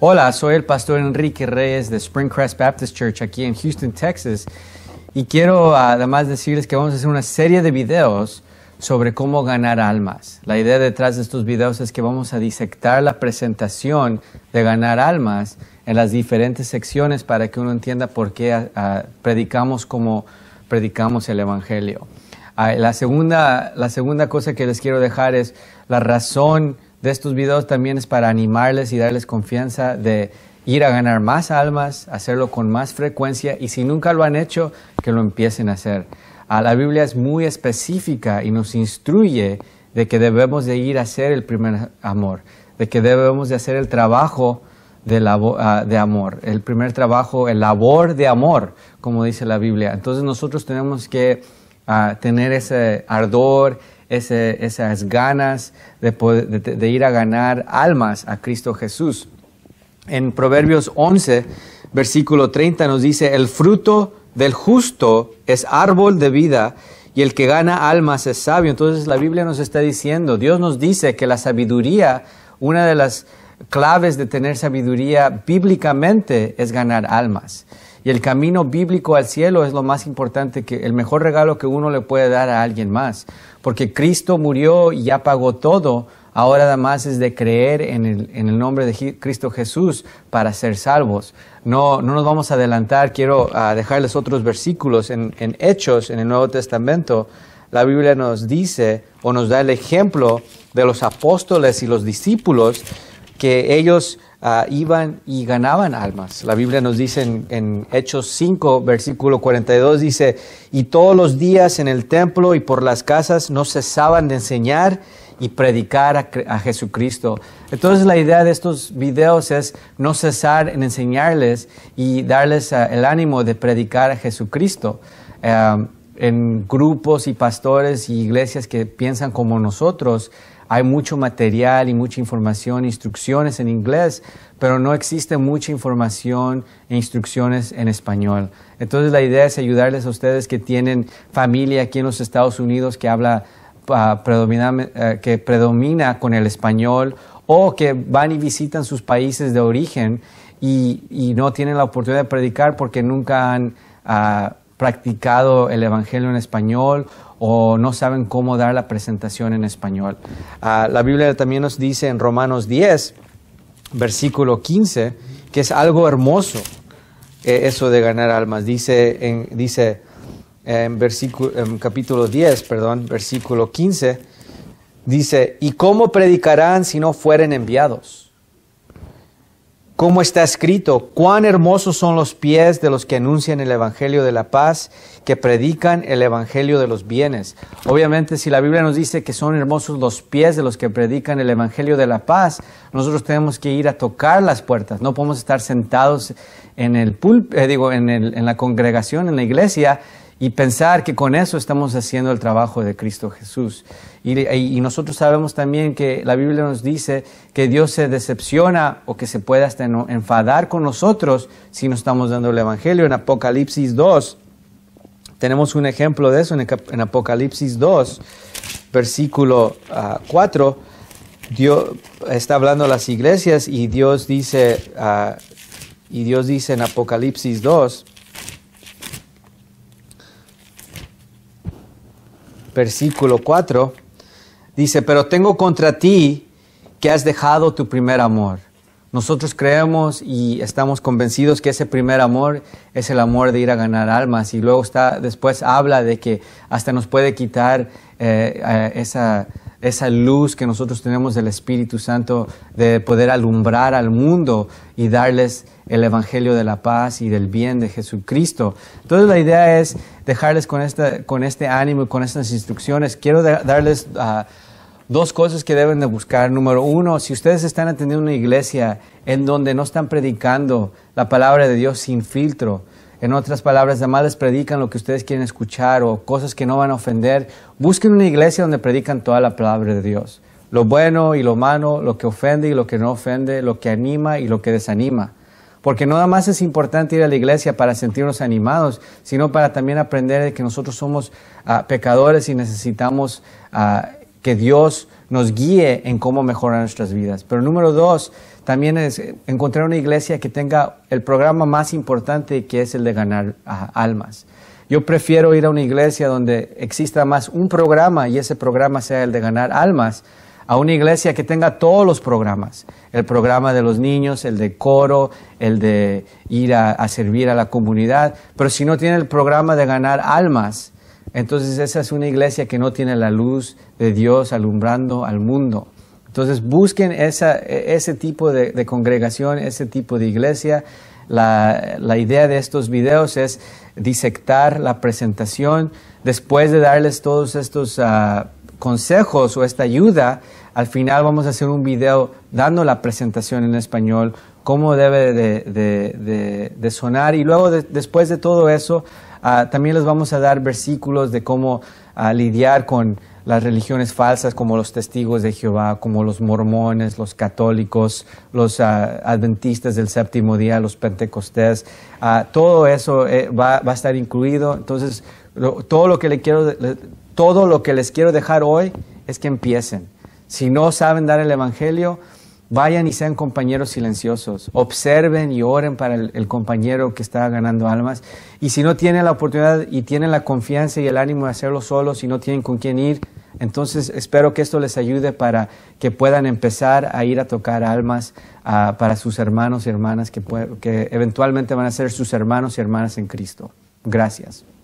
Hola, soy el pastor Enrique Reyes de Springcrest Baptist Church aquí en Houston, Texas. Y quiero además decirles que vamos a hacer una serie de videos sobre cómo ganar almas. La idea detrás de estos videos es que vamos a disectar la presentación de ganar almas en las diferentes secciones para que uno entienda por qué ah, ah, predicamos como predicamos el Evangelio. Ah, la, segunda, la segunda cosa que les quiero dejar es la razón de estos videos también es para animarles y darles confianza de ir a ganar más almas, hacerlo con más frecuencia y si nunca lo han hecho, que lo empiecen a hacer. Ah, la Biblia es muy específica y nos instruye de que debemos de ir a hacer el primer amor, de que debemos de hacer el trabajo de, ah, amor, el primer trabajo, el labor de amor, como dice la Biblia. Entonces nosotros tenemos que ah, tener ese ardor, esas ganas de, de, ir a ganar almas a Cristo Jesús. En Proverbios 11, versículo 30 nos dice, el fruto del justo es árbol de vida y el que gana almas es sabio. Entonces la Biblia nos está diciendo, Dios nos dice que la sabiduría, una de las claves de tener sabiduría bíblicamente es ganar almas. Y el camino bíblico al cielo es lo más importante, que el mejor regalo que uno le puede dar a alguien más. Porque Cristo murió y ya pagó todo. Ahora nada más es de creer en el, nombre de Cristo Jesús para ser salvos. No, no nos vamos a adelantar, quiero ah, dejarles otros versículos en, en Hechos, en el Nuevo Testamento la Biblia nos dice o nos da el ejemplo de los apóstoles y los discípulos que ellos Ah, iban y ganaban almas. La Biblia nos dice en, Hechos 5, versículo 42, dice, y todos los días en el templo y por las casas no cesaban de enseñar y predicar a, Jesucristo. Entonces la idea de estos videos es no cesar en enseñarles y darles ah, el ánimo de predicar a Jesucristo. Ah, en grupos y pastores y iglesias que piensan como nosotros, hay mucho material y mucha información, instrucciones en inglés, pero no existe mucha información e instrucciones en español. Entonces la idea es ayudarles a ustedes que tienen familia aquí en los Estados Unidos que habla ah, predomina, eh, que predomina con el español o que van y visitan sus países de origen y, no tienen la oportunidad de predicar porque nunca han ah, practicado el Evangelio en español o no saben cómo dar la presentación en español. Ah, la Biblia también nos dice en Romanos 10, versículo 15, que es algo hermoso eh, eso de ganar almas. Dice en, dice en, versículo, en capítulo 10, perdón, versículo 15, dice, ¿y cómo predicarán si no fueren enviados? Cómo está escrito, cuán hermosos son los pies de los que anuncian el Evangelio de la paz, que predican el Evangelio de los bienes. Obviamente, si la Biblia nos dice que son hermosos los pies de los que predican el Evangelio de la paz, nosotros tenemos que ir a tocar las puertas. No podemos estar sentados en el eh, digo, en la congregación, en la iglesia, y pensar que con eso estamos haciendo el trabajo de Cristo Jesús. Y, nosotros sabemos también que la Biblia nos dice que Dios se decepciona o que se puede hasta enfadar con nosotros si no estamos dando el Evangelio. En Apocalipsis 2, tenemos un ejemplo de eso en, Apocalipsis 2, versículo 4. Ah, Dios está hablando a las iglesias y Dios dice, ah, y Dios dice en Apocalipsis 2, versículo 4, dice, pero tengo contra ti que has dejado tu primer amor. Nosotros creemos y estamos convencidos que ese primer amor es el amor de ir a ganar almas y luego está, después habla de que hasta nos puede quitar eh, eh, esa esa luz que nosotros tenemos del Espíritu Santo, de poder alumbrar al mundo y darles el Evangelio de la paz y del bien de Jesucristo. Entonces la idea es dejarles con, con este ánimo y con estas instrucciones. Quiero darles ah, dos cosas que deben de buscar. Número uno, si ustedes están atendiendo una iglesia en donde no están predicando la palabra de Dios sin filtro, en otras palabras, además les predican lo que ustedes quieren escuchar o cosas que no van a ofender. Busquen una iglesia donde predican toda la palabra de Dios. Lo bueno y lo malo, lo que ofende y lo que no ofende, lo que anima y lo que desanima. Porque no nada más es importante ir a la iglesia para sentirnos animados, sino para también aprender de que nosotros somos ah, pecadores y necesitamos ah, que Dios nos guíe en cómo mejorar nuestras vidas. Pero número dos, también es encontrar una iglesia que tenga el programa más importante que es el de ganar almas. Yo prefiero ir a una iglesia donde exista más un programa y ese programa sea el de ganar almas, a una iglesia que tenga todos los programas, el programa de los niños, el de coro, el de ir a, a servir a la comunidad, pero si no tiene el programa de ganar almas, entonces esa es una iglesia que no tiene la luz de Dios alumbrando al mundo. Entonces busquen ese tipo de, congregación, ese tipo de iglesia. La, idea de estos videos es disectar la presentación. Después de darles todos estos ah, consejos o esta ayuda, al final vamos a hacer un video dando la presentación en español cómo debe de, sonar. Y luego, después de todo eso, ah, también les vamos a dar versículos de cómo ah, lidiar con las religiones falsas como los testigos de Jehová, como los mormones, los católicos, los ah, adventistas del séptimo día, los pentecostés. todo eso eh, va, a estar incluido. Entonces, todo lo que les quiero dejar hoy es que empiecen. Si no saben dar el Evangelio, Vayan y sean compañeros silenciosos. Observen y oren para el, compañero que está ganando almas. Y si no tienen la oportunidad y tienen la confianza y el ánimo de hacerlo solos, y no tienen con quién ir, entonces espero que esto les ayude para que puedan empezar a ir a tocar almas ah, para sus hermanos y hermanas que eventualmente van a ser sus hermanos y hermanas en Cristo. Gracias.